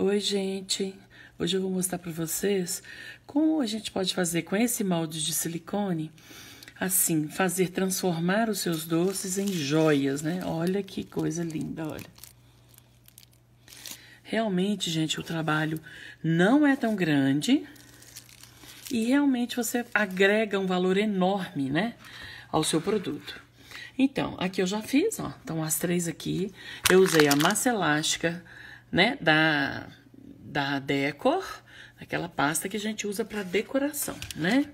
Oi, gente! Hoje eu vou mostrar para vocês como a gente pode fazer com esse molde de silicone, assim, fazer transformar os seus doces em joias, né? Olha que coisa linda, olha. Realmente, gente, o trabalho não é tão grande e realmente você agrega um valor enorme, né, ao seu produto. Então, aqui eu já fiz, ó, então as três aqui, eu usei a massa elástica, né, da, da Decor, aquela pasta que a gente usa para decoração, né?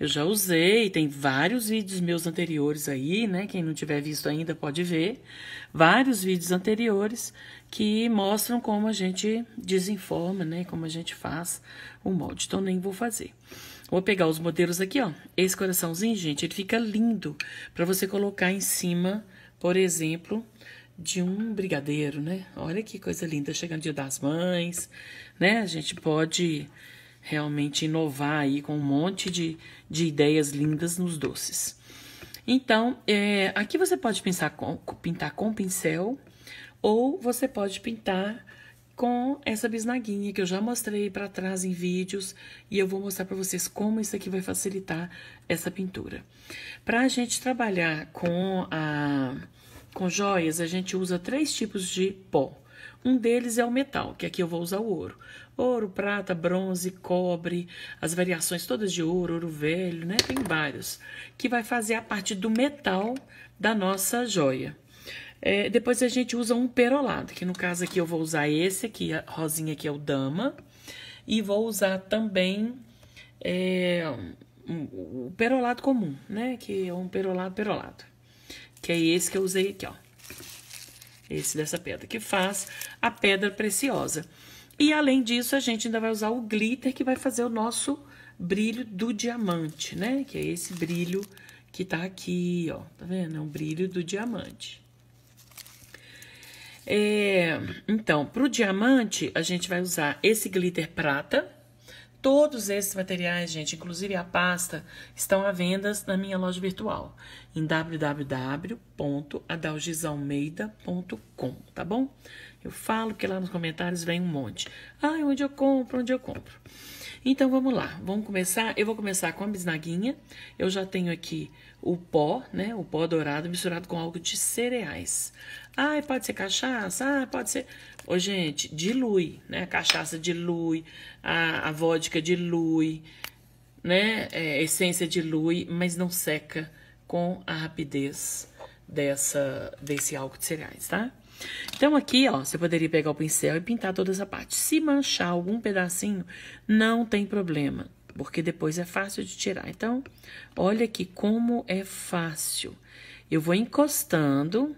Eu já usei, tem vários vídeos meus anteriores aí, né? Quem não tiver visto ainda pode ver. Vários vídeos anteriores que mostram como a gente desenforma, né? Como a gente faz o molde. Então, nem vou fazer. Vou pegar os modelos aqui, ó. Esse coraçãozinho, gente, ele fica lindo para você colocar em cima, por exemplo, de um brigadeiro, né? Olha que coisa linda, chegando o Dia das Mães, né? A gente pode realmente inovar aí com um monte de, de ideias lindas nos doces. Então, é, aqui você pode pensar com, pintar com pincel ou você pode pintar com essa bisnaguinha que eu já mostrei para trás em vídeos e eu vou mostrar para vocês como isso aqui vai facilitar essa pintura. Para a gente trabalhar com a com joias, a gente usa três tipos de pó. Um deles é o metal, que aqui eu vou usar o ouro. Ouro, prata, bronze, cobre, as variações todas de ouro, ouro velho, né? Tem vários. Que vai fazer a parte do metal da nossa joia. É, depois a gente usa um perolado, que no caso aqui eu vou usar esse aqui, a rosinha aqui é o dama. E vou usar também é, o perolado comum, né? Que é um perolado, perolado que é esse que eu usei aqui, ó. Esse dessa pedra, que faz a pedra preciosa. E além disso, a gente ainda vai usar o glitter, que vai fazer o nosso brilho do diamante, né? Que é esse brilho que tá aqui, ó. Tá vendo? É um brilho do diamante. É, então, pro diamante, a gente vai usar esse glitter prata, Todos esses materiais, gente, inclusive a pasta, estão à venda na minha loja virtual em www.adalgisalmeida.com, tá bom? Eu falo que lá nos comentários vem um monte. Ah, onde eu compro, onde eu compro. Então vamos lá, vamos começar. Eu vou começar com a bisnaguinha. Eu já tenho aqui o pó, né? O pó dourado misturado com algo de cereais. Ah, pode ser cachaça, ah, pode ser. Ô, gente, dilui, né? A cachaça dilui, a, a vodka dilui, né? É, essência dilui, mas não seca com a rapidez dessa, desse álcool de cereais, tá? Então, aqui, ó, você poderia pegar o pincel e pintar toda essa parte. Se manchar algum pedacinho, não tem problema porque depois é fácil de tirar. Então, olha aqui como é fácil. Eu vou encostando,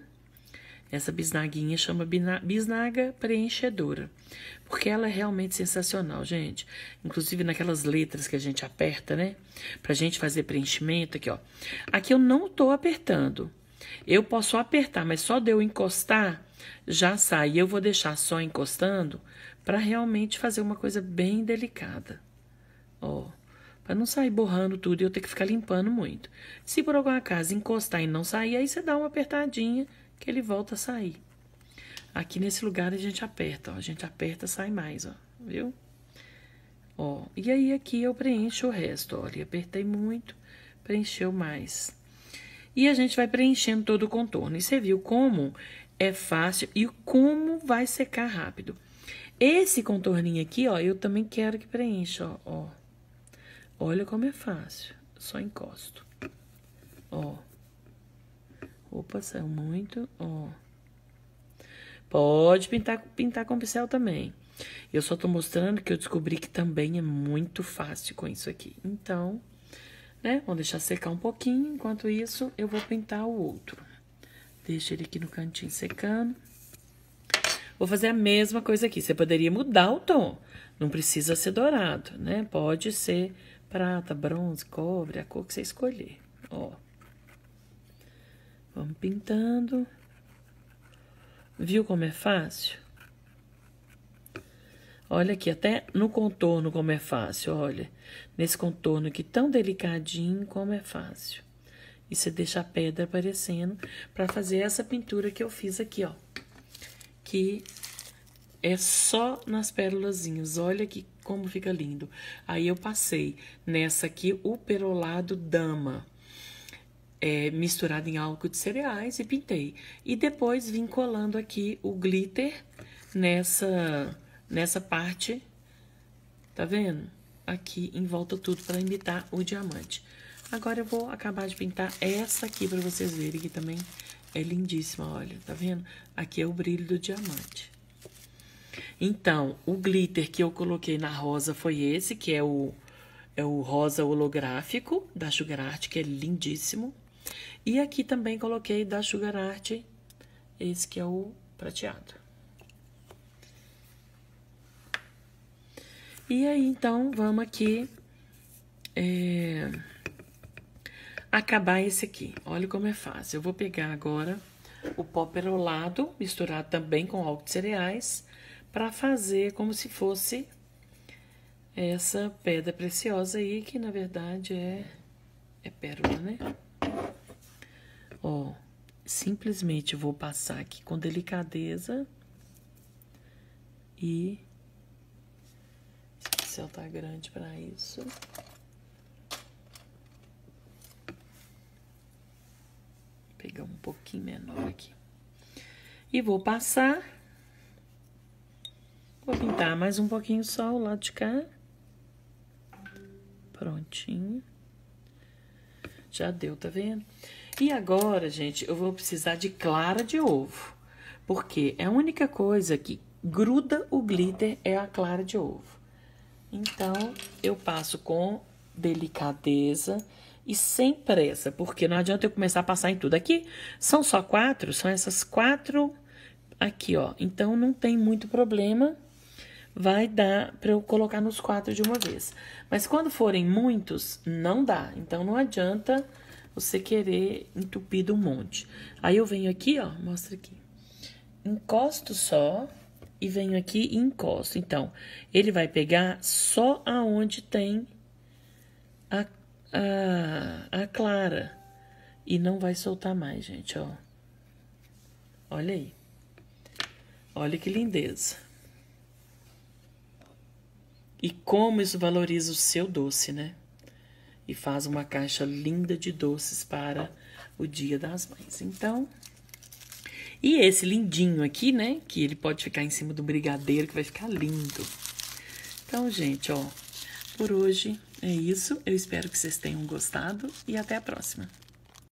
essa bisnaguinha chama bisnaga preenchedora, porque ela é realmente sensacional, gente. Inclusive naquelas letras que a gente aperta, né? Pra gente fazer preenchimento, aqui, ó. Aqui eu não tô apertando. Eu posso apertar, mas só de eu encostar, já sai. Eu vou deixar só encostando para realmente fazer uma coisa bem delicada ó, para não sair borrando tudo e eu ter que ficar limpando muito. Se por alguma casa encostar e não sair, aí você dá uma apertadinha que ele volta a sair. Aqui nesse lugar a gente aperta, ó, a gente aperta, sai mais, ó, viu? Ó, e aí aqui eu preencho o resto, olha, apertei muito, preencheu mais. E a gente vai preenchendo todo o contorno. E você viu como é fácil e como vai secar rápido. Esse contorninho aqui, ó, eu também quero que preencha, ó, ó. Olha como é fácil. Só encosto. Ó. Opa, saiu muito. Ó. Pode pintar, pintar com pincel também. Eu só tô mostrando que eu descobri que também é muito fácil com isso aqui. Então, né? Vou deixar secar um pouquinho. Enquanto isso, eu vou pintar o outro. Deixa ele aqui no cantinho secando. Vou fazer a mesma coisa aqui. Você poderia mudar o tom. Não precisa ser dourado, né? Pode ser prata, bronze, cobre, a cor que você escolher. Ó. Vamos pintando. Viu como é fácil? Olha aqui, até no contorno como é fácil, olha. Nesse contorno aqui tão delicadinho, como é fácil. E você deixa a pedra aparecendo para fazer essa pintura que eu fiz aqui, ó. Que é só nas pérolazinhas. Olha que como fica lindo. Aí eu passei nessa aqui o perolado dama. É, misturado em álcool de cereais e pintei. E depois vim colando aqui o glitter nessa, nessa parte, tá vendo? Aqui em volta tudo para imitar o diamante. Agora eu vou acabar de pintar essa aqui para vocês verem que também é lindíssima, olha, tá vendo? Aqui é o brilho do diamante. Então, o glitter que eu coloquei na rosa foi esse, que é o, é o rosa holográfico da Sugar Art, que é lindíssimo. E aqui também coloquei da Sugar Art, esse que é o prateado. E aí, então, vamos aqui é, acabar esse aqui. Olha como é fácil. Eu vou pegar agora o pó perolado, misturar também com álcool de cereais para fazer como se fosse essa pedra preciosa aí, que na verdade é, é pérola, né? Ó, simplesmente vou passar aqui com delicadeza e o céu tá grande para isso. Vou pegar um pouquinho menor aqui. E vou passar Vou pintar tá, mais um pouquinho só o lado de cá. Prontinho. Já deu, tá vendo? E agora, gente, eu vou precisar de clara de ovo. Porque é a única coisa que gruda o glitter é a clara de ovo. Então, eu passo com delicadeza e sem pressa, porque não adianta eu começar a passar em tudo. Aqui são só quatro, são essas quatro aqui, ó. Então, não tem muito problema vai dar para eu colocar nos quatro de uma vez. Mas quando forem muitos, não dá. Então, não adianta você querer entupir um monte. Aí, eu venho aqui, ó, mostra aqui. Encosto só e venho aqui e encosto. Então, ele vai pegar só aonde tem a, a, a clara. E não vai soltar mais, gente, ó. Olha aí. Olha que lindeza. E como isso valoriza o seu doce, né? E faz uma caixa linda de doces para o Dia das Mães. Então, e esse lindinho aqui, né? Que ele pode ficar em cima do brigadeiro, que vai ficar lindo. Então, gente, ó, por hoje é isso. Eu espero que vocês tenham gostado e até a próxima.